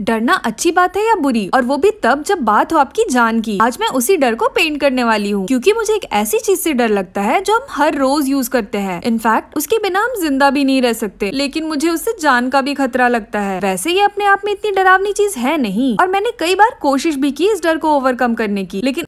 डरना अच्छी बात है या बुरी और वो भी तब जब बात हो आपकी जान की आज मैं उसी डर को पेंट करने वाली हूँ क्योंकि मुझे एक ऐसी चीज से डर लगता है जो हम हर रोज यूज करते हैं इनफैक्ट उसके बिना हम जिंदा भी नहीं रह सकते लेकिन मुझे उससे जान का भी खतरा लगता है वैसे ये अपने आप में इतनी डरावनी चीज है नहीं और मैंने कई बार कोशिश भी की इस डर को ओवरकम करने की लेकिन